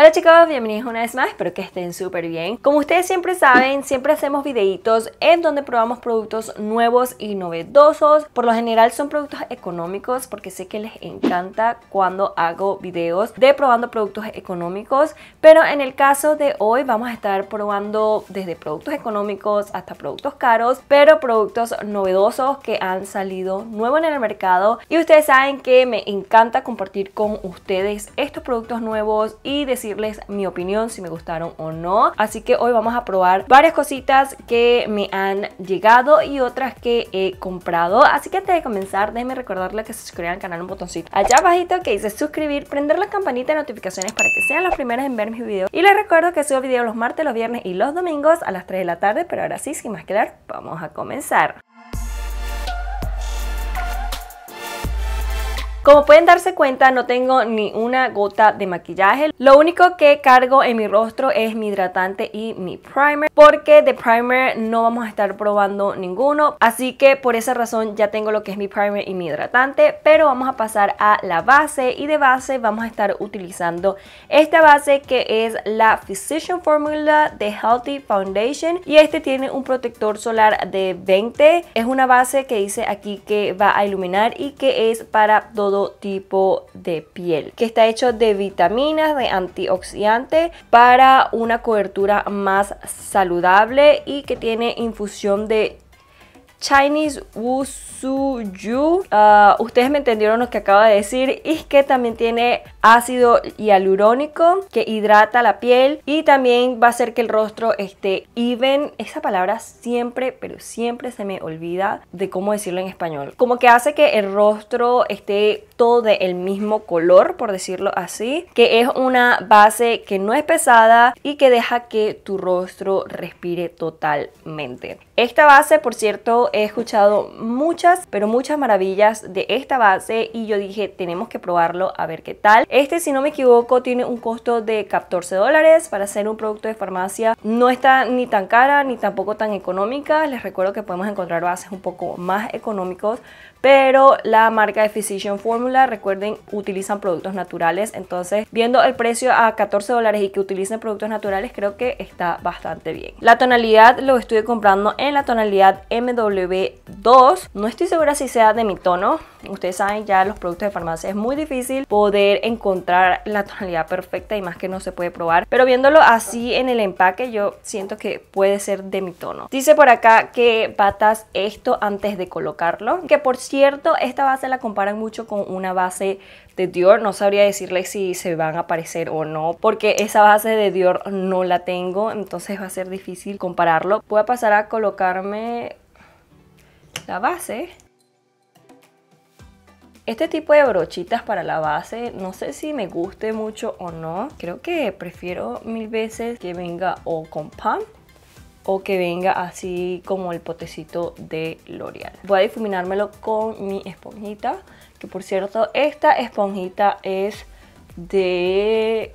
Hola chicos, bienvenidos una vez más, espero que estén súper bien. Como ustedes siempre saben, siempre hacemos videitos en donde probamos productos nuevos y novedosos. Por lo general son productos económicos porque sé que les encanta cuando hago videos de probando productos económicos. Pero en el caso de hoy vamos a estar probando desde productos económicos hasta productos caros, pero productos novedosos que han salido nuevos en el mercado. Y ustedes saben que me encanta compartir con ustedes estos productos nuevos y decir decirles mi opinión, si me gustaron o no. Así que hoy vamos a probar varias cositas que me han llegado y otras que he comprado. Así que antes de comenzar, déjenme recordarles que se suscriban al canal un botoncito allá abajito que dice suscribir, prender la campanita de notificaciones para que sean las primeras en ver mis videos. Y les recuerdo que subo videos los martes, los viernes y los domingos a las 3 de la tarde, pero ahora sí, sin más que dar vamos a comenzar. Como pueden darse cuenta, no tengo ni una gota de maquillaje. Lo único que cargo en mi rostro es mi hidratante y mi primer, porque de primer no vamos a estar probando ninguno. Así que por esa razón ya tengo lo que es mi primer y mi hidratante, pero vamos a pasar a la base y de base vamos a estar utilizando esta base que es la Physician Formula de Healthy Foundation y este tiene un protector solar de 20. Es una base que dice aquí que va a iluminar y que es para todo tipo de piel, que está hecho de vitaminas, de antioxidantes para una cobertura más saludable y que tiene infusión de Chinese Wusuyu. Ah, ustedes me entendieron lo que acaba de decir y que también tiene ácido hialurónico que hidrata la piel y también va a hacer que el rostro esté even. Esa palabra siempre, pero siempre se me olvida de cómo decirlo en español. Como que hace que el rostro esté todo del mismo color, por decirlo así, que es una base que no es pesada y que deja que tu rostro respire totalmente. Esta base, por cierto, he escuchado muchas, pero muchas maravillas de esta base y yo dije, tenemos que probarlo a ver qué tal. Este, si no me equivoco, tiene un costo de 14 dólares para ser un producto de farmacia. No está ni tan cara ni tampoco tan económica. Les recuerdo que podemos encontrar bases un poco más económicos pero la marca de Physician Formula, recuerden, utilizan productos naturales, entonces viendo el precio a 14 dólares y que utilicen productos naturales, creo que está bastante bien. La tonalidad lo estuve comprando en la tonalidad MW2, no estoy segura si sea de mi tono, ustedes saben ya los productos de farmacia es muy difícil poder encontrar la tonalidad perfecta y más que no se puede probar, pero viéndolo así en el empaque yo siento que puede ser de mi tono. Dice por acá que patas esto antes de colocarlo, que por cierto, esta base la comparan mucho con una base de Dior. No sabría decirles si se van a parecer o no, porque esa base de Dior no la tengo, entonces va a ser difícil compararlo. Voy a pasar a colocarme la base. Este tipo de brochitas para la base, no sé si me guste mucho o no. Creo que prefiero mil veces que venga o con o que venga así como el potecito de L'Oreal. Voy a difuminármelo con mi esponjita, que por cierto, esta esponjita es de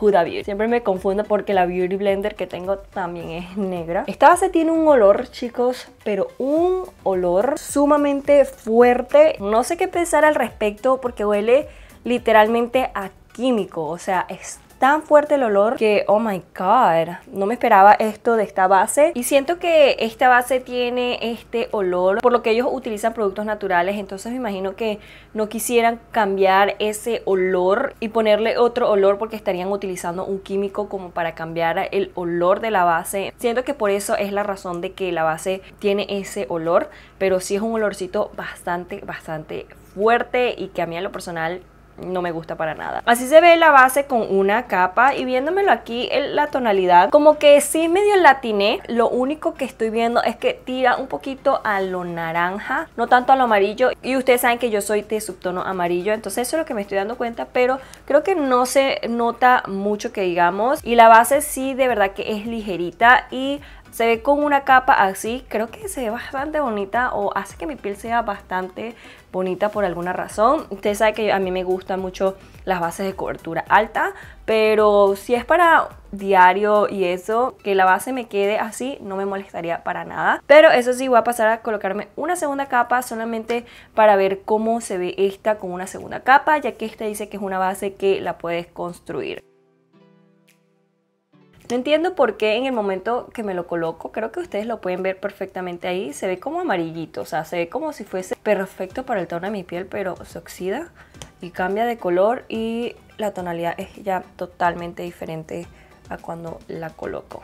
Huda Beauty. Siempre me confundo porque la Beauty Blender que tengo también es negra. Esta base tiene un olor, chicos, pero un olor sumamente fuerte. No sé qué pensar al respecto porque huele literalmente a químico, o sea, es tan fuerte el olor que, oh my god, no me esperaba esto de esta base. Y siento que esta base tiene este olor, por lo que ellos utilizan productos naturales, entonces me imagino que no quisieran cambiar ese olor y ponerle otro olor porque estarían utilizando un químico como para cambiar el olor de la base. Siento que por eso es la razón de que la base tiene ese olor, pero sí es un olorcito bastante, bastante fuerte y que a mí a lo personal no me gusta para nada. Así se ve la base con una capa y viéndomelo aquí la tonalidad, como que sí medio latiné, lo único que estoy viendo es que tira un poquito a lo naranja, no tanto a lo amarillo y ustedes saben que yo soy de subtono amarillo, entonces eso es lo que me estoy dando cuenta, pero creo que no se nota mucho que digamos y la base sí de verdad que es ligerita y se ve con una capa así, creo que se ve bastante bonita o hace que mi piel sea bastante bonita por alguna razón. usted sabe que a mí me gustan mucho las bases de cobertura alta, pero si es para diario y eso, que la base me quede así, no me molestaría para nada. Pero eso sí, voy a pasar a colocarme una segunda capa solamente para ver cómo se ve esta con una segunda capa, ya que esta dice que es una base que la puedes construir. No entiendo por qué en el momento que me lo coloco, creo que ustedes lo pueden ver perfectamente ahí, se ve como amarillito, o sea, se ve como si fuese perfecto para el tono de mi piel, pero se oxida y cambia de color y la tonalidad es ya totalmente diferente a cuando la coloco.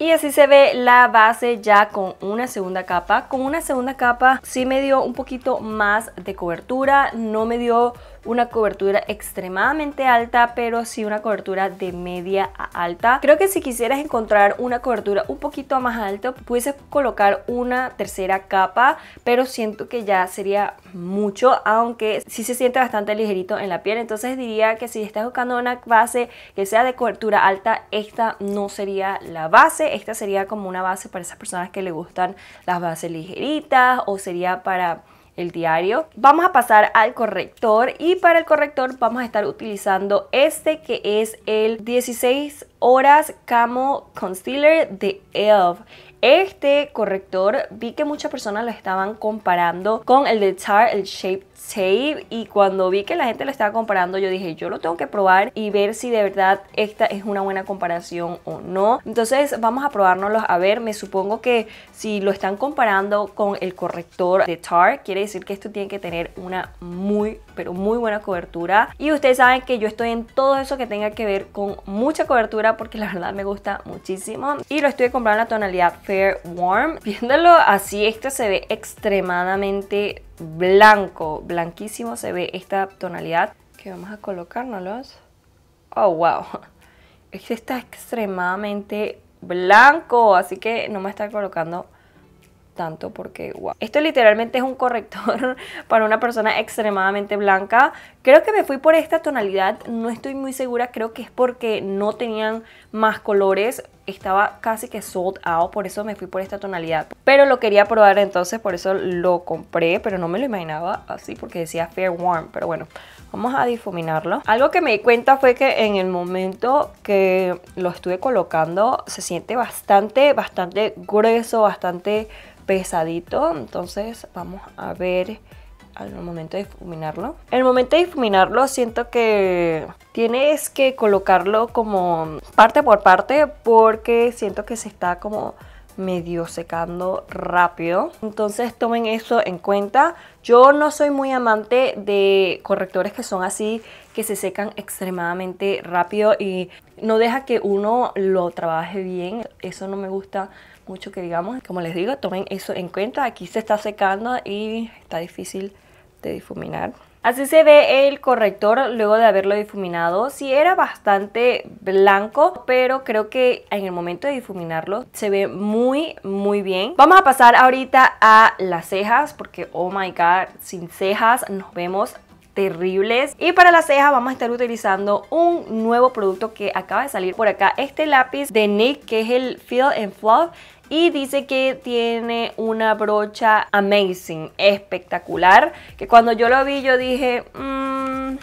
Y así se ve la base ya con una segunda capa. Con una segunda capa sí me dio un poquito más de cobertura, no me dio una cobertura extremadamente alta, pero sí una cobertura de media a alta. Creo que si quisieras encontrar una cobertura un poquito más alta, pudieses colocar una tercera capa, pero siento que ya sería mucho, aunque sí se siente bastante ligerito en la piel. Entonces diría que si estás buscando una base que sea de cobertura alta, esta no sería la base, esta sería como una base para esas personas que le gustan las bases ligeritas o sería para el diario. Vamos a pasar al corrector y para el corrector vamos a estar utilizando este que es el 16 horas Camo Concealer de e.l.f. Este corrector vi que muchas personas lo estaban comparando con el de Tarte, el Shape Tape. Y cuando vi que la gente lo estaba comparando, yo dije, yo lo tengo que probar y ver si de verdad esta es una buena comparación o no. Entonces vamos a probárnoslo a ver. Me supongo que si lo están comparando con el corrector de Tarte, quiere decir que esto tiene que tener una muy, pero muy buena cobertura. Y ustedes saben que yo estoy en todo eso que tenga que ver con mucha cobertura porque la verdad me gusta muchísimo. Y lo estoy comprando en la tonalidad Warm. Viéndolo así, este se ve extremadamente blanco, blanquísimo se ve esta tonalidad. Que vamos a colocárnoslos. Oh, wow. Este está extremadamente blanco, así que no me está colocando tanto porque wow. Esto literalmente es un corrector para una persona extremadamente blanca. Creo que me fui por esta tonalidad, no estoy muy segura, creo que es porque no tenían más colores. Estaba casi que sold out, por eso me fui por esta tonalidad. Pero lo quería probar entonces, por eso lo compré, pero no me lo imaginaba así porque decía Fair Warm. Pero bueno, vamos a difuminarlo. Algo que me di cuenta fue que en el momento que lo estuve colocando se siente bastante, bastante grueso, bastante pesadito. Entonces vamos a ver... El momento de difuminarlo. En el momento de difuminarlo siento que tienes que colocarlo como parte por parte porque siento que se está como medio secando rápido. Entonces tomen eso en cuenta. Yo no soy muy amante de correctores que son así, que se secan extremadamente rápido y no deja que uno lo trabaje bien. Eso no me gusta mucho que digamos. Como les digo, tomen eso en cuenta. Aquí se está secando y está difícil de difuminar. Así se ve el corrector luego de haberlo difuminado. Sí era bastante blanco, pero creo que en el momento de difuminarlo se ve muy, muy bien. Vamos a pasar ahorita a las cejas, porque oh my god, sin cejas nos vemos terribles. Y para las cejas vamos a estar utilizando un nuevo producto que acaba de salir por acá. Este lápiz de Nick, que es el Feel and Fluff y dice que tiene una brocha amazing, espectacular, que cuando yo lo vi yo dije, mm,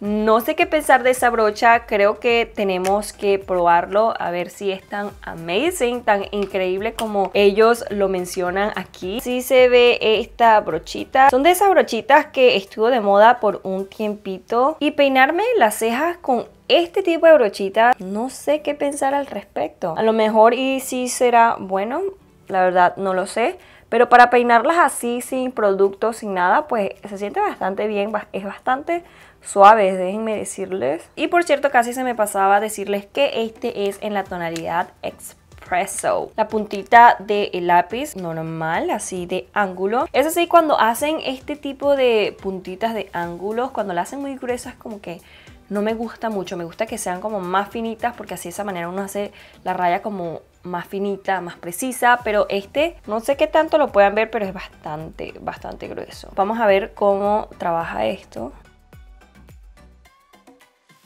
no sé qué pensar de esa brocha, creo que tenemos que probarlo a ver si es tan amazing, tan increíble como ellos lo mencionan aquí. Sí se ve esta brochita, son de esas brochitas que estuvo de moda por un tiempito y peinarme las cejas con este tipo de brochita, no sé qué pensar al respecto. A lo mejor y si será bueno, la verdad no lo sé. Pero para peinarlas así, sin producto, sin nada, pues se siente bastante bien, es bastante suaves, déjenme decirles. Y por cierto, casi se me pasaba decirles que este es en la tonalidad Expresso La puntita del de lápiz normal, así de ángulo. Es así cuando hacen este tipo de puntitas de ángulos, cuando la hacen muy gruesas como que no me gusta mucho. Me gusta que sean como más finitas porque así de esa manera uno hace la raya como más finita, más precisa, pero este no sé qué tanto lo puedan ver, pero es bastante, bastante grueso. Vamos a ver cómo trabaja esto.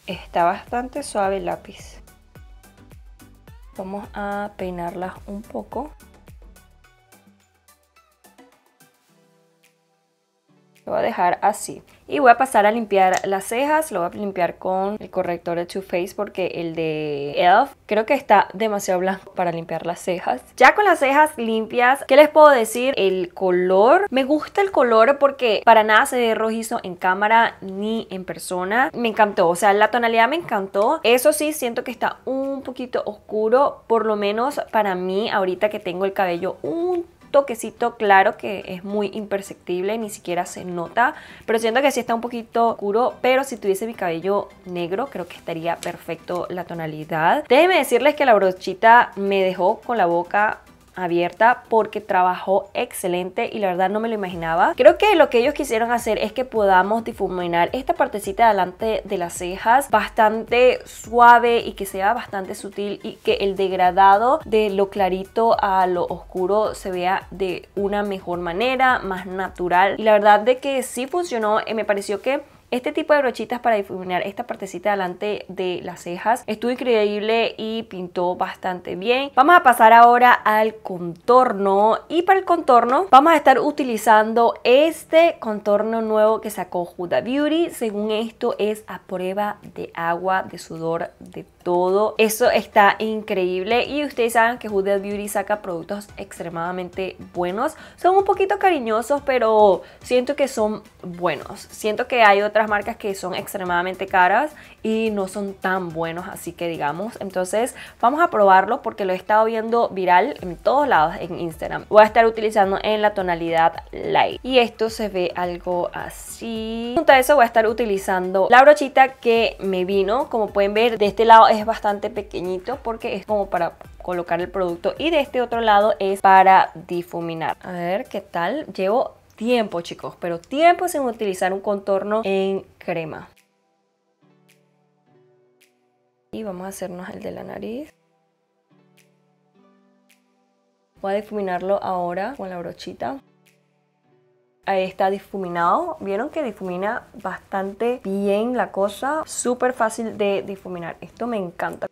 Está bastante suave el lápiz. Vamos a peinarlas un poco. Lo voy a dejar así. Y voy a pasar a limpiar las cejas, lo voy a limpiar con el corrector de Too Faced porque el de ELF creo que está demasiado blanco para limpiar las cejas. Ya con las cejas limpias, ¿qué les puedo decir? El color, me gusta el color porque para nada se ve rojizo en cámara ni en persona. Me encantó, o sea, la tonalidad me encantó. Eso sí, siento que está un poquito oscuro, por lo menos para mí ahorita que tengo el cabello un toquecito claro que es muy imperceptible, ni siquiera se nota, pero siento que sí está un poquito oscuro, pero si tuviese mi cabello negro creo que estaría perfecto la tonalidad. Déjenme decirles que la brochita me dejó con la boca abierta porque trabajó excelente y la verdad no me lo imaginaba. Creo que lo que ellos quisieron hacer es que podamos difuminar esta partecita delante de las cejas bastante suave y que sea bastante sutil y que el degradado de lo clarito a lo oscuro se vea de una mejor manera, más natural. Y la verdad de que sí funcionó, eh, me pareció que este tipo de brochitas para difuminar esta partecita delante de las cejas estuvo increíble y pintó bastante bien. Vamos a pasar ahora al contorno y para el contorno vamos a estar utilizando este contorno nuevo que sacó Huda Beauty. Según esto es a prueba de agua, de sudor, de todo. Eso está increíble y ustedes saben que Huda Beauty saca productos extremadamente buenos. Son un poquito cariñosos, pero siento que son buenos. Siento que hay otras marcas que son extremadamente caras y no son tan buenos, así que digamos. Entonces vamos a probarlo porque lo he estado viendo viral en todos lados en Instagram. Voy a estar utilizando en la tonalidad light. Y esto se ve algo así. Junto a eso voy a estar utilizando la brochita que me vino. Como pueden ver, de este lado es bastante pequeñito porque es como para colocar el producto y de este otro lado es para difuminar. A ver qué tal, llevo tiempo chicos, pero tiempo sin utilizar un contorno en crema. Y vamos a hacernos el de la nariz. Voy a difuminarlo ahora con la brochita. Eh, está difuminado. Vieron que difumina bastante bien la cosa. Súper fácil de difuminar. Esto me encanta.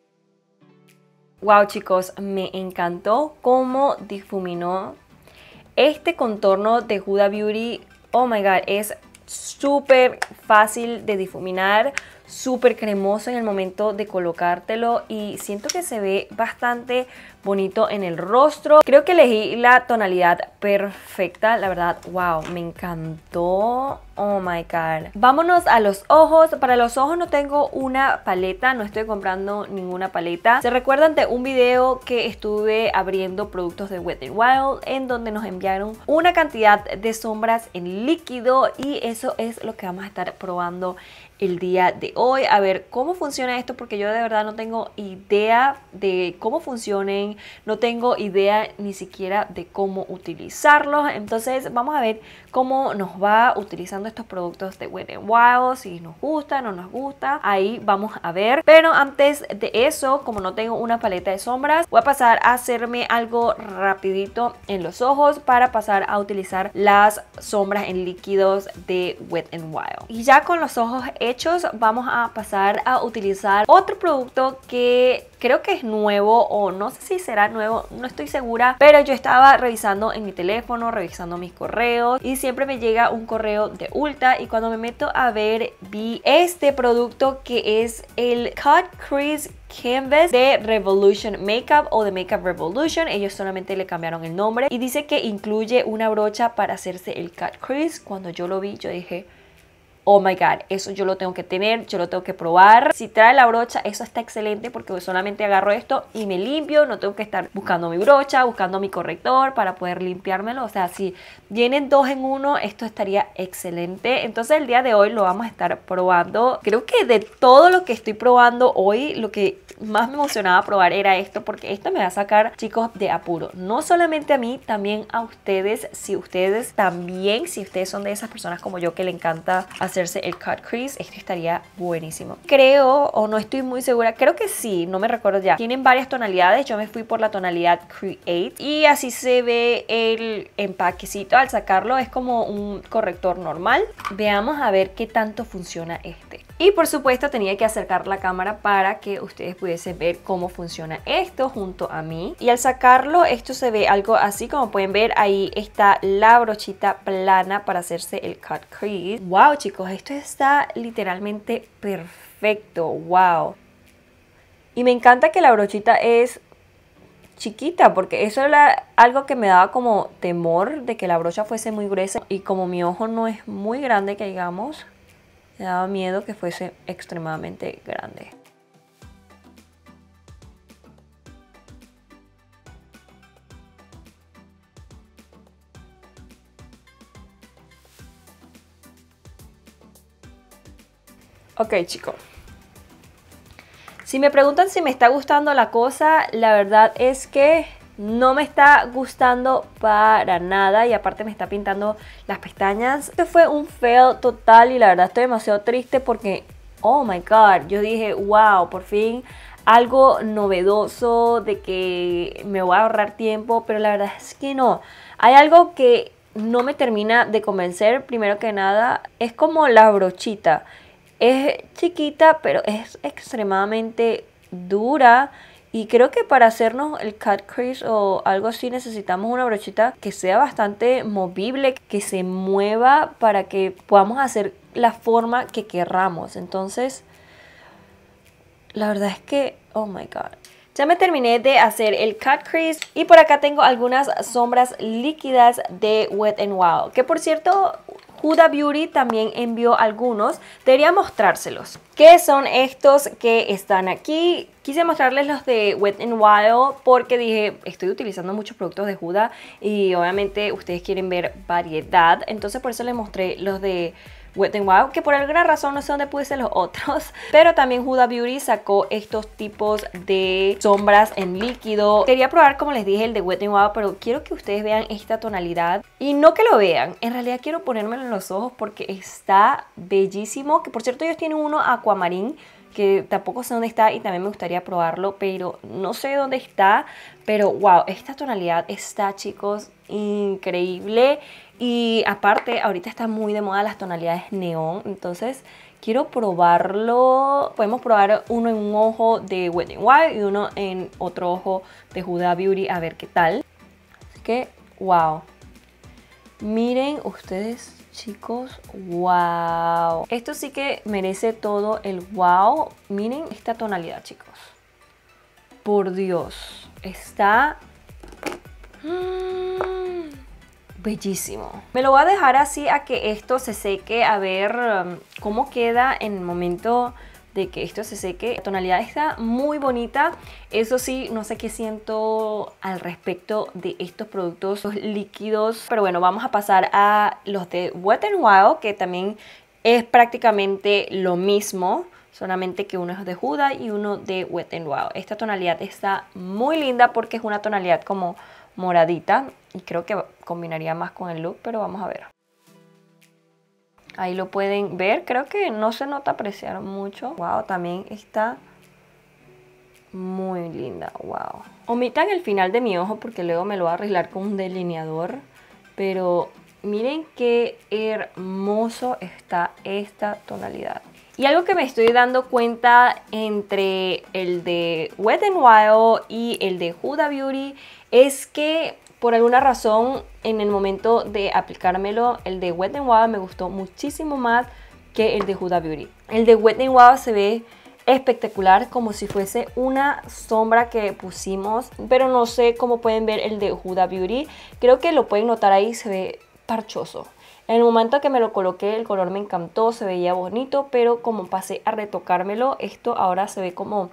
Wow chicos, me encantó cómo difuminó este contorno de Huda Beauty. Oh my god, es súper fácil de difuminar súper cremoso en el momento de colocártelo y siento que se ve bastante bonito en el rostro. Creo que elegí la tonalidad perfecta, la verdad, wow, me encantó. Oh my god. Vámonos a los ojos. Para los ojos no tengo una paleta, no estoy comprando ninguna paleta. Se recuerdan de un video que estuve abriendo productos de Wet n Wild en donde nos enviaron una cantidad de sombras en líquido y eso es lo que vamos a estar probando el día de hoy, a ver cómo funciona esto, porque yo de verdad no tengo idea de cómo funcionen, no tengo idea ni siquiera de cómo utilizarlos. Entonces vamos a ver cómo nos va utilizando estos productos de Wet n Wild, si nos gusta, no nos gusta, ahí vamos a ver. Pero antes de eso, como no tengo una paleta de sombras, voy a pasar a hacerme algo rapidito en los ojos para pasar a utilizar las sombras en líquidos de Wet n Wild. Y ya con los ojos hechos, vamos a pasar a utilizar otro producto que creo que es nuevo o no sé si será nuevo, no estoy segura, pero yo estaba revisando en mi teléfono, revisando mis correos y siempre me llega un correo de Ulta y cuando me meto a ver vi este producto que es el Cut Crease Canvas de Revolution Makeup o de Makeup Revolution. Ellos solamente le cambiaron el nombre. Y dice que incluye una brocha para hacerse el cut crease. Cuando yo lo vi, yo dije oh my god, eso yo lo tengo que tener, yo lo tengo que probar. Si trae la brocha, eso está excelente porque solamente agarro esto y me limpio, no tengo que estar buscando mi brocha, buscando mi corrector para poder limpiármelo. O sea, si vienen dos en uno, esto estaría excelente. Entonces el día de hoy lo vamos a estar probando. Creo que de todo lo que estoy probando hoy, lo que más me emocionaba probar era esto porque esto me va a sacar, chicos, de apuro. No solamente a mí, también a ustedes. Si ustedes también, si ustedes son de esas personas como yo que le encanta hacer hacerse el cut crease. Este estaría buenísimo. Creo, o no estoy muy segura, creo que sí, no me recuerdo ya. Tienen varias tonalidades, yo me fui por la tonalidad Create y así se ve el empaquecito. Al sacarlo es como un corrector normal. Veamos a ver qué tanto funciona este. Y por supuesto tenía que acercar la cámara para que ustedes pudiesen ver cómo funciona esto junto a mí. Y al sacarlo esto se ve algo así como pueden ver ahí está la brochita plana para hacerse el cut crease. Wow chicos, esto está literalmente perfecto, wow. Y me encanta que la brochita es chiquita porque eso era algo que me daba como temor de que la brocha fuese muy gruesa y como mi ojo no es muy grande que digamos me daba miedo que fuese extremadamente grande. Ok chicos, si me preguntan si me está gustando la cosa, la verdad es que no me está gustando para nada y aparte me está pintando las pestañas. Este fue un fail total y la verdad estoy demasiado triste porque, oh my god, yo dije, wow, por fin algo novedoso de que me voy a ahorrar tiempo, pero la verdad es que no. Hay algo que no me termina de convencer, primero que nada, es como la brochita. Es chiquita, pero es extremadamente dura y creo que para hacernos el cut crease o algo así necesitamos una brochita que sea bastante movible, que se mueva para que podamos hacer la forma que querramos. Entonces, la verdad es que, oh my god. Ya me terminé de hacer el cut crease y por acá tengo algunas sombras líquidas de Wet n Wild. Que por cierto, Huda Beauty también envió algunos. Debería mostrárselos. ¿Qué son estos que están aquí? Quise mostrarles los de Wet n Wild porque dije, estoy utilizando muchos productos de Huda y obviamente ustedes quieren ver variedad. Entonces por eso les mostré los de... Wet n Wild, que por alguna razón no sé dónde ser los otros. Pero también Huda Beauty sacó estos tipos de sombras en líquido. Quería probar, como les dije, el de Wet n Wild, pero quiero que ustedes vean esta tonalidad. Y no que lo vean, en realidad quiero ponérmelo en los ojos porque está bellísimo. Que por cierto, ellos tienen uno aquamarín que tampoco sé dónde está y también me gustaría probarlo, pero no sé dónde está. Pero wow, esta tonalidad está, chicos, increíble. Y aparte, ahorita está muy de moda las tonalidades neón, entonces quiero probarlo. Podemos probar uno en un ojo de Wet n Wild y uno en otro ojo de Huda Beauty a ver qué tal. Así que, wow. Miren ustedes, chicos, wow. Esto sí que merece todo el wow. Miren esta tonalidad, chicos. Por Dios, está... Mm, bellísimo. Me lo voy a dejar así a que esto se seque, a ver um, cómo queda en el momento de que esto se seque. La tonalidad está muy bonita. Eso sí, no sé qué siento al respecto de estos productos líquidos. Pero bueno, vamos a pasar a los de Wet n Wild, que también es prácticamente lo mismo. Solamente que uno es de Juda y uno de Wet n Wild. Esta tonalidad está muy linda porque es una tonalidad como moradita y creo que combinaría más con el look, pero vamos a ver. Ahí lo pueden ver, creo que no se nota apreciar mucho. Wow, también está muy linda, wow. Omitan el final de mi ojo porque luego me lo voy a arreglar con un delineador, pero miren qué hermoso está esta tonalidad. Y algo que me estoy dando cuenta entre el de Wet n Wild y el de Huda Beauty es que por alguna razón en el momento de aplicármelo el de Wet n Wild me gustó muchísimo más que el de Huda Beauty. El de Wet n Wild se ve espectacular como si fuese una sombra que pusimos pero no sé cómo pueden ver el de Huda Beauty creo que lo pueden notar ahí se ve parchoso en el momento que me lo coloqué, el color me encantó, se veía bonito, pero como pasé a retocármelo, esto ahora se ve como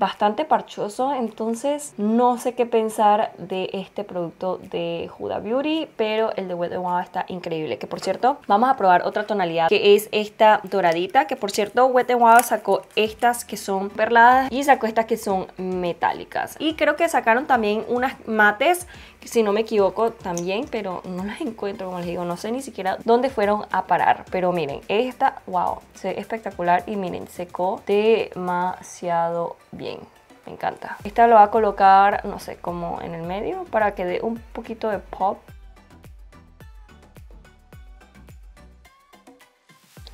bastante parchoso, entonces no sé qué pensar de este producto de Huda Beauty, pero el de Wet n Wild está increíble, que por cierto, vamos a probar otra tonalidad, que es esta doradita, que por cierto, Wet n Wild sacó estas que son perladas y sacó estas que son metálicas. Y creo que sacaron también unas mates si no me equivoco también, pero no las encuentro, como les digo, no sé ni siquiera dónde fueron a parar. Pero miren, esta, wow, se espectacular y miren, secó demasiado bien me encanta. Esta lo voy a colocar, no sé, como en el medio para que dé un poquito de pop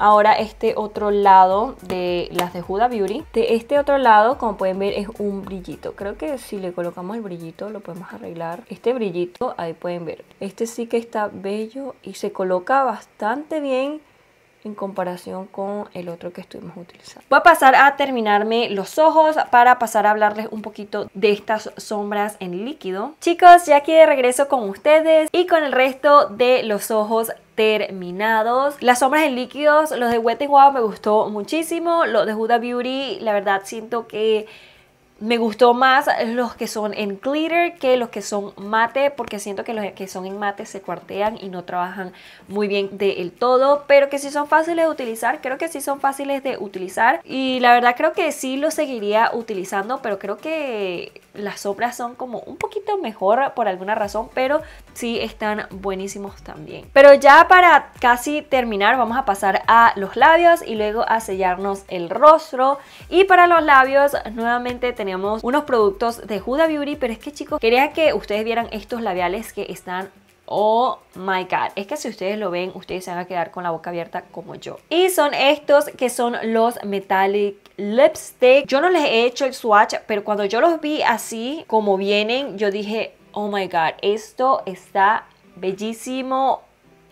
Ahora este otro lado de las de Huda Beauty. De este otro lado, como pueden ver, es un brillito. Creo que si le colocamos el brillito lo podemos arreglar. Este brillito, ahí pueden ver. Este sí que está bello y se coloca bastante bien en comparación con el otro que estuvimos utilizando. Voy a pasar a terminarme los ojos para pasar a hablarles un poquito de estas sombras en líquido. Chicos, ya aquí de regreso con ustedes y con el resto de los ojos terminados. Las sombras en líquidos, los de Wet n Wild me gustó muchísimo. Los de Huda Beauty, la verdad siento que me gustó más los que son en glitter que los que son mate, porque siento que los que son en mate se cuartean y no trabajan muy bien del todo, pero que sí son fáciles de utilizar, creo que sí son fáciles de utilizar y la verdad creo que sí los seguiría utilizando, pero creo que las sopras son como un poquito mejor por alguna razón, pero sí están buenísimos también. Pero ya para casi terminar vamos a pasar a los labios y luego a sellarnos el rostro y para los labios nuevamente tenemos unos productos de Huda Beauty, pero es que chicos, quería que ustedes vieran estos labiales que están Oh my god, es que si ustedes lo ven, ustedes se van a quedar con la boca abierta como yo. Y son estos que son los Metallic Lipstick. Yo no les he hecho el swatch, pero cuando yo los vi así como vienen, yo dije, oh my god, esto está bellísimo.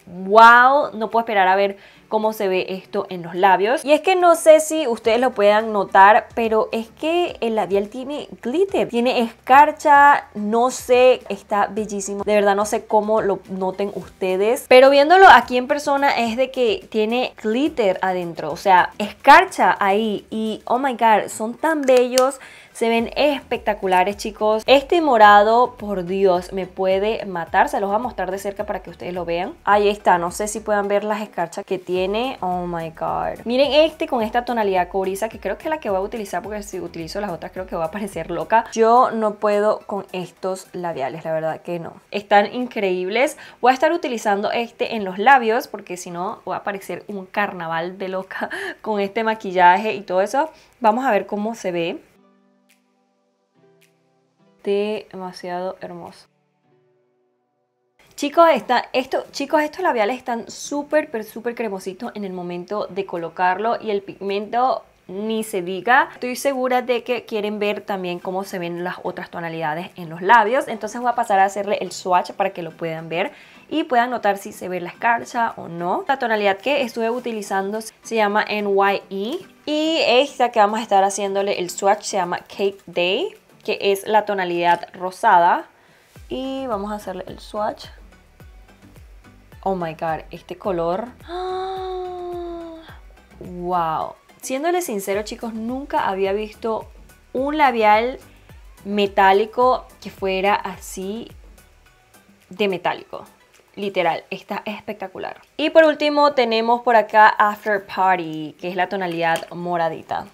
Wow, no puedo esperar a ver cómo se ve esto en los labios. Y es que no sé si ustedes lo puedan notar, pero es que el labial tiene glitter, tiene escarcha, no sé, está bellísimo. De verdad no sé cómo lo noten ustedes, pero viéndolo aquí en persona es de que tiene glitter adentro, o sea, escarcha ahí y oh my god, son tan bellos. Se ven espectaculares, chicos. Este morado, por Dios, me puede matar. Se los voy a mostrar de cerca para que ustedes lo vean. Ahí está. No sé si puedan ver las escarchas que tiene. Oh, my God. Miren este con esta tonalidad cobriza, que creo que es la que voy a utilizar, porque si utilizo las otras creo que voy a parecer loca. Yo no puedo con estos labiales, la verdad que no. Están increíbles. Voy a estar utilizando este en los labios, porque si no voy a parecer un carnaval de loca con este maquillaje y todo eso. Vamos a ver cómo se ve demasiado hermoso. Chicos, está, esto, chicos, estos labiales están súper, súper cremositos en el momento de colocarlo y el pigmento ni se diga. Estoy segura de que quieren ver también cómo se ven las otras tonalidades en los labios. Entonces voy a pasar a hacerle el swatch para que lo puedan ver y puedan notar si se ve la escarcha o no. La tonalidad que estuve utilizando se llama NYE y esta que vamos a estar haciéndole el swatch se llama Cake Day que es la tonalidad rosada. Y vamos a hacerle el swatch. Oh my god, este color. Wow. Siéndole sincero, chicos, nunca había visto un labial metálico que fuera así de metálico. Literal, está espectacular. Y por último tenemos por acá After Party, que es la tonalidad moradita.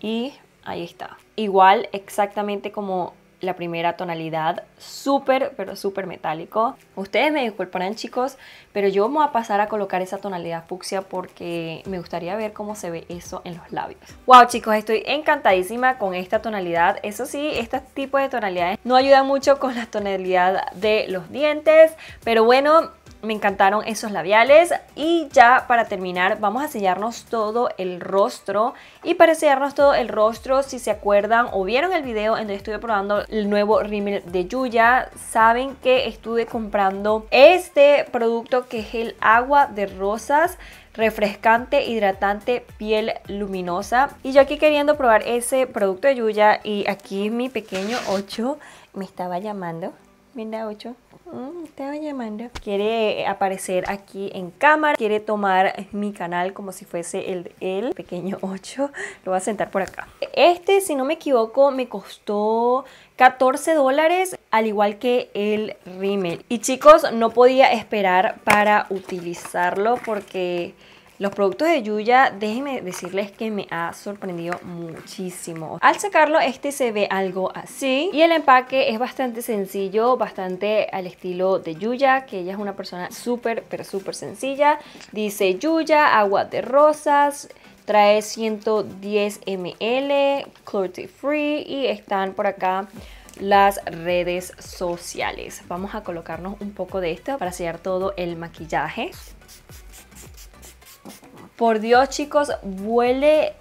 Y Ahí está. Igual, exactamente como la primera tonalidad, súper, pero súper metálico. Ustedes me disculparán chicos, pero yo voy a pasar a colocar esa tonalidad fucsia porque me gustaría ver cómo se ve eso en los labios. Wow chicos, estoy encantadísima con esta tonalidad. Eso sí, este tipo de tonalidades no ayudan mucho con la tonalidad de los dientes, pero bueno... Me encantaron esos labiales y ya para terminar vamos a sellarnos todo el rostro y para sellarnos todo el rostro si se acuerdan o vieron el video en donde estuve probando el nuevo rímel de Yuya saben que estuve comprando este producto que es el agua de rosas refrescante, hidratante, piel luminosa. Y yo aquí queriendo probar ese producto de Yuya y aquí mi pequeño 8 me estaba llamando. Mira 8. Mm, te va llamando. Quiere aparecer aquí en cámara. Quiere tomar mi canal como si fuese el, el pequeño 8. Lo voy a sentar por acá. Este, si no me equivoco, me costó 14 dólares, al igual que el rímel. Y chicos, no podía esperar para utilizarlo porque... Los productos de Yuya, déjenme decirles que me ha sorprendido muchísimo. Al sacarlo, este se ve algo así. Y el empaque es bastante sencillo, bastante al estilo de Yuya, que ella es una persona súper, pero súper sencilla. Dice Yuya, agua de rosas, trae 110 ml, cruelty free y están por acá las redes sociales. Vamos a colocarnos un poco de esto para sellar todo el maquillaje. Por Dios, chicos, huele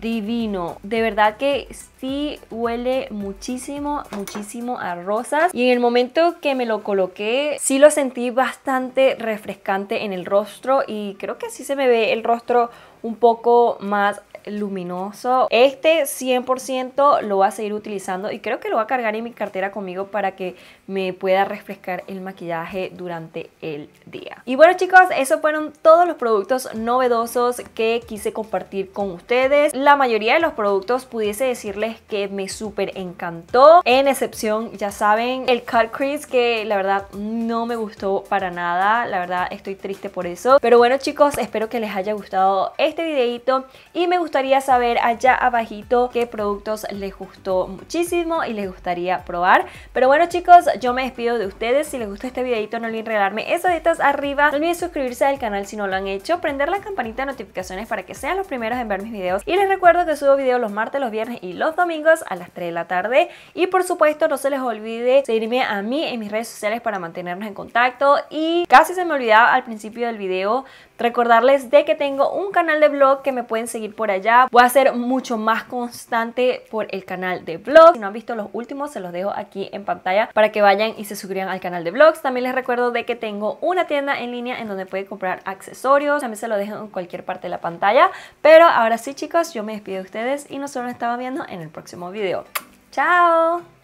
divino. De verdad que sí huele muchísimo, muchísimo a rosas. Y en el momento que me lo coloqué, sí lo sentí bastante refrescante en el rostro. Y creo que así se me ve el rostro un poco más luminoso. Este 100% lo voy a seguir utilizando y creo que lo voy a cargar en mi cartera conmigo para que me pueda refrescar el maquillaje durante el día. Y bueno chicos, esos fueron todos los productos novedosos que quise compartir con ustedes. La mayoría de los productos pudiese decirles que me súper encantó. En excepción, ya saben, el Cut Crease que la verdad no me gustó para nada. La verdad estoy triste por eso. Pero bueno chicos, espero que les haya gustado este videito y me gustaría gustaría saber allá abajito qué productos les gustó muchísimo y les gustaría probar. Pero bueno chicos, yo me despido de ustedes. Si les gustó este videito no olviden regalarme esos deditos arriba. No olviden suscribirse al canal si no lo han hecho. Prender la campanita de notificaciones para que sean los primeros en ver mis videos. Y les recuerdo que subo videos los martes, los viernes y los domingos a las 3 de la tarde. Y por supuesto no se les olvide seguirme a mí en mis redes sociales para mantenernos en contacto. Y casi se me olvidaba al principio del video recordarles de que tengo un canal de blog que me pueden seguir por allí Voy a ser mucho más constante por el canal de vlogs. Si no han visto los últimos, se los dejo aquí en pantalla para que vayan y se suscriban al canal de vlogs. También les recuerdo de que tengo una tienda en línea en donde pueden comprar accesorios. También se los dejo en cualquier parte de la pantalla. Pero ahora sí, chicos, yo me despido de ustedes y nos estamos viendo en el próximo video. ¡Chao!